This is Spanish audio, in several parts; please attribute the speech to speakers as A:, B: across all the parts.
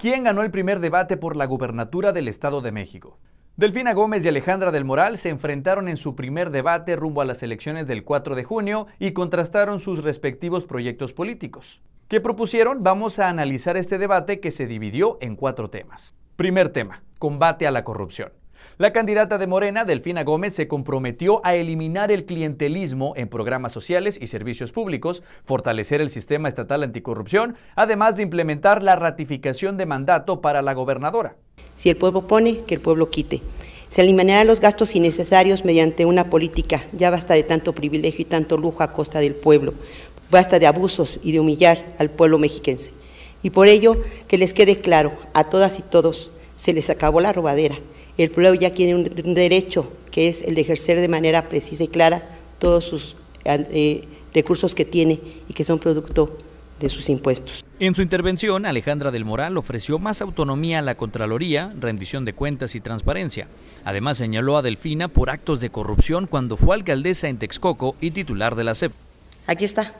A: ¿Quién ganó el primer debate por la gubernatura del Estado de México? Delfina Gómez y Alejandra del Moral se enfrentaron en su primer debate rumbo a las elecciones del 4 de junio y contrastaron sus respectivos proyectos políticos. ¿Qué propusieron? Vamos a analizar este debate que se dividió en cuatro temas. Primer tema, combate a la corrupción. La candidata de Morena, Delfina Gómez, se comprometió a eliminar el clientelismo en programas sociales y servicios públicos, fortalecer el sistema estatal anticorrupción, además de implementar la ratificación de mandato para la gobernadora. Si el pueblo pone, que el pueblo
B: quite. Se eliminarán los gastos innecesarios mediante una política. Ya basta de tanto privilegio y tanto lujo a costa del pueblo. Basta de abusos y de humillar al pueblo mexiquense. Y por ello, que les quede claro a todas y todos, se les acabó la robadera el pueblo ya tiene un derecho, que es el de ejercer de manera precisa y clara todos sus eh, recursos que tiene y que son producto de sus impuestos.
A: En su intervención, Alejandra del Moral ofreció más autonomía a la Contraloría, rendición de cuentas y transparencia. Además, señaló a Delfina por actos de corrupción cuando fue alcaldesa en Texcoco y titular de la CEP.
C: Aquí está.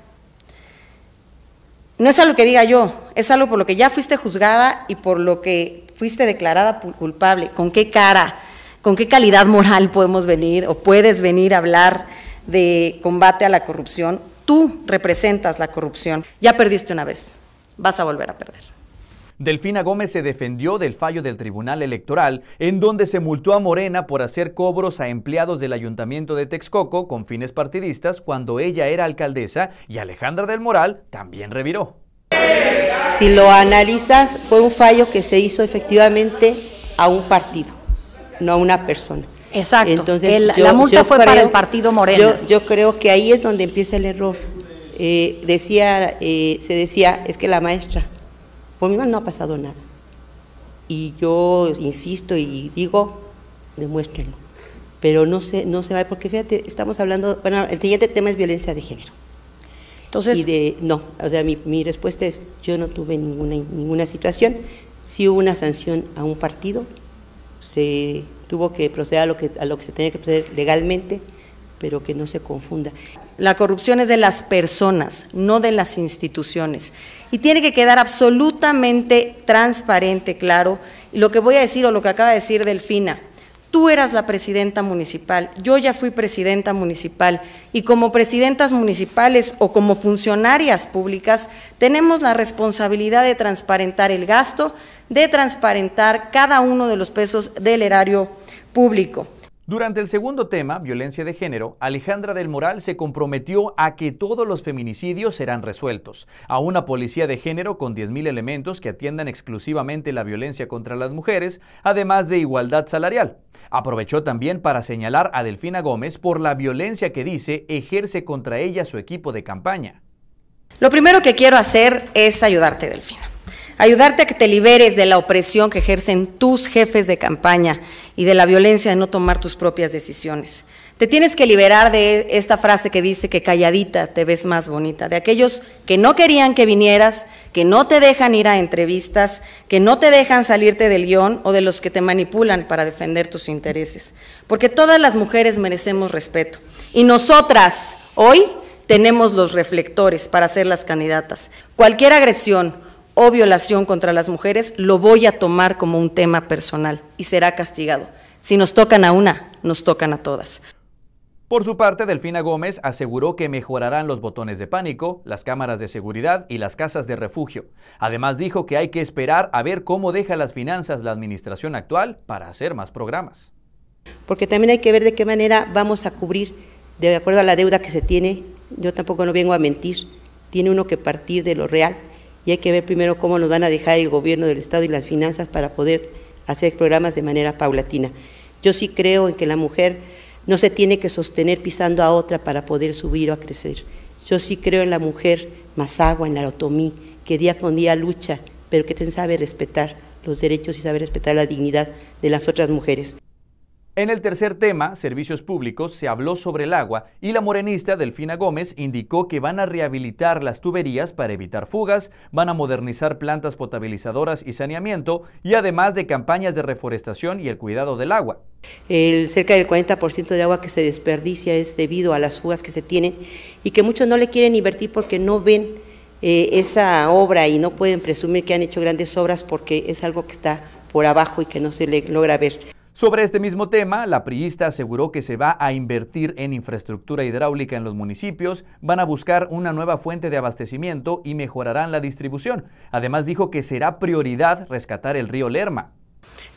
C: No es algo que diga yo, es algo por lo que ya fuiste juzgada y por lo que fuiste declarada culpable, ¿con qué cara, con qué calidad moral podemos venir o puedes venir a hablar de combate a la corrupción? Tú representas la corrupción. Ya perdiste una vez, vas a volver a perder.
A: Delfina Gómez se defendió del fallo del Tribunal Electoral, en donde se multó a Morena por hacer cobros a empleados del Ayuntamiento de Texcoco con fines partidistas cuando ella era alcaldesa y Alejandra del Moral también reviró.
B: Si lo analizas, fue un fallo que se hizo efectivamente a un partido, no a una persona. Exacto. Entonces, la multa fue para el partido Moreno. Yo, creo que ahí es donde empieza el error. Eh, decía, eh, se decía, es que la maestra, por mi mano no ha pasado nada. Y yo insisto y digo, demuéstrenlo. Pero no se, no se va, porque fíjate, estamos hablando, bueno, el siguiente tema es violencia de género. Entonces, y de, no, o sea, mi, respuesta es, yo no tuve ninguna, ninguna situación, si hubo una sanción a un partido, se tuvo que proceder a lo que, a lo que se tenía que proceder legalmente, pero que no se confunda. La corrupción es de las
C: personas, no de las instituciones. Y tiene que quedar absolutamente transparente, claro. lo que voy a decir o lo que acaba de decir Delfina, Tú eras la presidenta municipal, yo ya fui presidenta municipal y como presidentas municipales o como funcionarias públicas tenemos la responsabilidad de transparentar el gasto, de transparentar cada uno de los pesos del erario público.
A: Durante el segundo tema, violencia de género, Alejandra del Moral se comprometió a que todos los feminicidios serán resueltos, a una policía de género con 10.000 elementos que atiendan exclusivamente la violencia contra las mujeres, además de igualdad salarial. Aprovechó también para señalar a Delfina Gómez por la violencia que dice ejerce contra ella su equipo de campaña.
C: Lo primero que quiero hacer es ayudarte, Delfina ayudarte a que te liberes de la opresión que ejercen tus jefes de campaña y de la violencia de no tomar tus propias decisiones. Te tienes que liberar de esta frase que dice que calladita te ves más bonita, de aquellos que no querían que vinieras, que no te dejan ir a entrevistas, que no te dejan salirte del guión o de los que te manipulan para defender tus intereses. Porque todas las mujeres merecemos respeto. Y nosotras hoy tenemos los reflectores para ser las candidatas. Cualquier agresión, o violación contra las mujeres, lo voy a tomar como un tema personal y será castigado. Si nos tocan a una, nos tocan a todas.
A: Por su parte, Delfina Gómez aseguró que mejorarán los botones de pánico, las cámaras de seguridad y las casas de refugio. Además dijo que hay que esperar a ver cómo deja las finanzas la administración actual para hacer más programas. Porque
B: también hay que ver de qué manera vamos a cubrir, de acuerdo a la deuda que se tiene, yo tampoco no vengo a mentir, tiene uno que partir de lo real, y hay que ver primero cómo nos van a dejar el gobierno del Estado y las finanzas para poder hacer programas de manera paulatina. Yo sí creo en que la mujer no se tiene que sostener pisando a otra para poder subir o a crecer. Yo sí creo en la mujer más agua, en la otomí, que día con día lucha, pero que sabe respetar los derechos y sabe respetar la dignidad de las otras mujeres.
A: En el tercer tema, servicios públicos, se habló sobre el agua y la morenista Delfina Gómez indicó que van a rehabilitar las tuberías para evitar fugas, van a modernizar plantas potabilizadoras y saneamiento y además de campañas de reforestación y el cuidado del agua. El,
B: cerca del 40% de agua que se desperdicia es debido a las fugas que se tienen y que muchos no le quieren invertir porque no ven eh, esa obra y no pueden presumir que han hecho grandes obras porque es algo que está por abajo y que no se le logra ver.
A: Sobre este mismo tema, la priista aseguró que se va a invertir en infraestructura hidráulica en los municipios, van a buscar una nueva fuente de abastecimiento y mejorarán la distribución. Además dijo que será prioridad rescatar el río Lerma.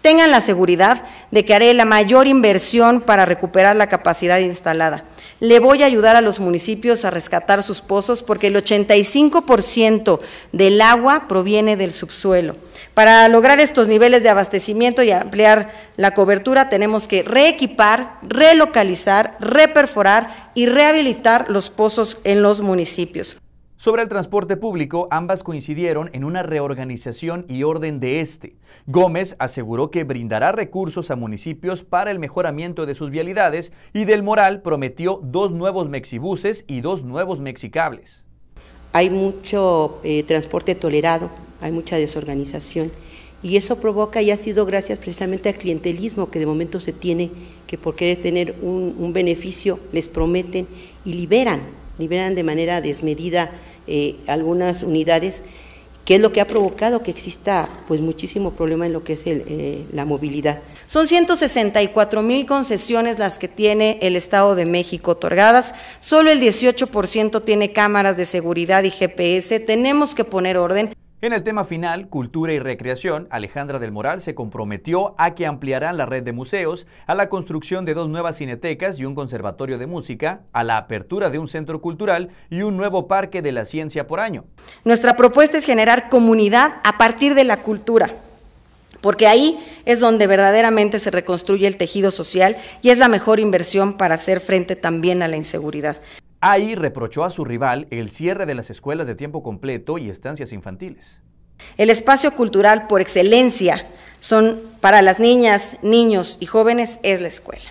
C: Tengan la seguridad de que haré la mayor inversión para recuperar la capacidad instalada le voy a ayudar a los municipios a rescatar sus pozos porque el 85% del agua proviene del subsuelo. Para lograr estos niveles de abastecimiento y ampliar la cobertura tenemos que reequipar, relocalizar, reperforar y rehabilitar los pozos en los
A: municipios. Sobre el transporte público, ambas coincidieron en una reorganización y orden de este. Gómez aseguró que brindará recursos a municipios para el mejoramiento de sus vialidades y Del Moral prometió dos nuevos mexibuses y dos nuevos mexicables.
B: Hay mucho eh, transporte tolerado, hay mucha desorganización y eso provoca y ha sido gracias precisamente al clientelismo que de momento se tiene, que por querer tener un, un beneficio les prometen y liberan, liberan de manera desmedida eh, algunas unidades, que es lo que ha provocado que exista pues muchísimo problema en lo que es eh, la movilidad. Son 164 mil
C: concesiones las que tiene el Estado de México otorgadas, solo el 18% tiene cámaras de seguridad y GPS, tenemos que poner orden.
A: En el tema final, cultura y recreación, Alejandra del Moral se comprometió a que ampliarán la red de museos, a la construcción de dos nuevas cinetecas y un conservatorio de música, a la apertura de un centro cultural y un nuevo parque de la ciencia por año.
C: Nuestra propuesta es generar comunidad a partir de la cultura porque ahí es donde verdaderamente se reconstruye el tejido social y es la mejor inversión para hacer frente también a la inseguridad.
A: Ahí reprochó a su rival el cierre de las escuelas de tiempo completo y estancias infantiles. El espacio cultural
C: por excelencia son para las niñas, niños y jóvenes es la escuela.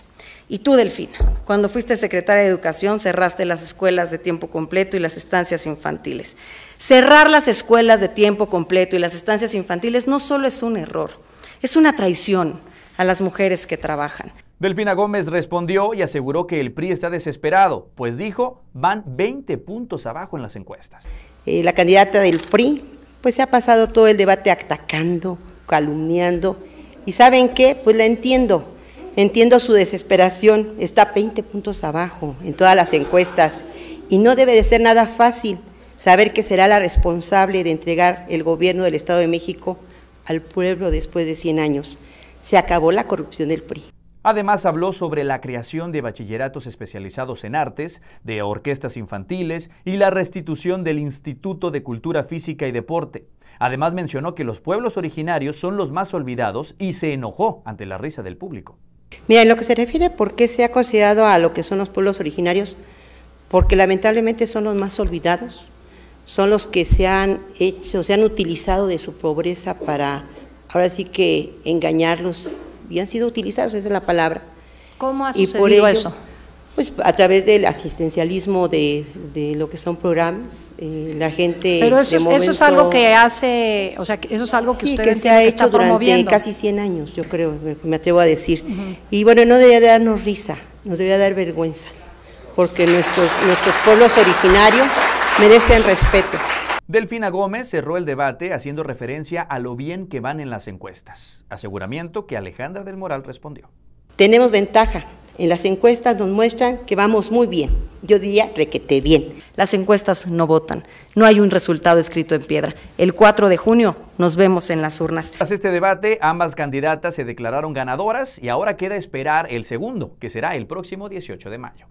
C: Y tú, Delfina, cuando fuiste secretaria de Educación, cerraste las escuelas de tiempo completo y las estancias infantiles. Cerrar las escuelas de tiempo completo y las estancias infantiles no solo es un error, es una traición a las mujeres que trabajan.
A: Delfina Gómez respondió y aseguró que el PRI está desesperado, pues dijo, van 20 puntos abajo en las encuestas.
B: Eh, la candidata del PRI, pues se ha pasado todo el debate atacando, calumniando, y ¿saben qué? Pues la entiendo, entiendo su desesperación, está 20 puntos abajo en todas las encuestas, y no debe de ser nada fácil saber que será la responsable de entregar el gobierno del Estado de México al pueblo después de 100 años. Se acabó la corrupción del PRI.
A: Además habló sobre la creación de bachilleratos especializados en artes, de orquestas infantiles y la restitución del Instituto de Cultura Física y Deporte. Además mencionó que los pueblos originarios son los más olvidados y se enojó ante la risa del público.
B: Mira, en lo que se refiere por qué se ha considerado a lo que son los pueblos originarios, porque lamentablemente son los más olvidados, son los que se han hecho, se han utilizado de su pobreza para ahora sí que engañarlos y han sido utilizados, esa es la palabra. ¿Cómo ha sucedido eso? Pues a través del asistencialismo de, lo que son programas, eh, la gente. Pero eso, es, eso es algo que hace, o sea, eso es algo que sí, usted que se ha hecho durante promoviendo. casi 100 años, yo creo, me, atrevo a decir. Y bueno, no debería darnos risa, nos debería dar vergüenza, porque nuestros, nuestros pueblos originarios merecen respeto.
A: Delfina Gómez cerró el debate haciendo referencia a lo bien que van en las encuestas, aseguramiento que Alejandra del Moral respondió.
B: Tenemos ventaja, en las encuestas nos muestran que vamos muy bien. Yo diría requete bien. Las encuestas
C: no votan. No hay un resultado escrito en piedra. El 4 de junio nos vemos en las
A: urnas. Tras este debate, ambas candidatas se declararon ganadoras y ahora queda esperar el segundo, que será el próximo 18 de mayo.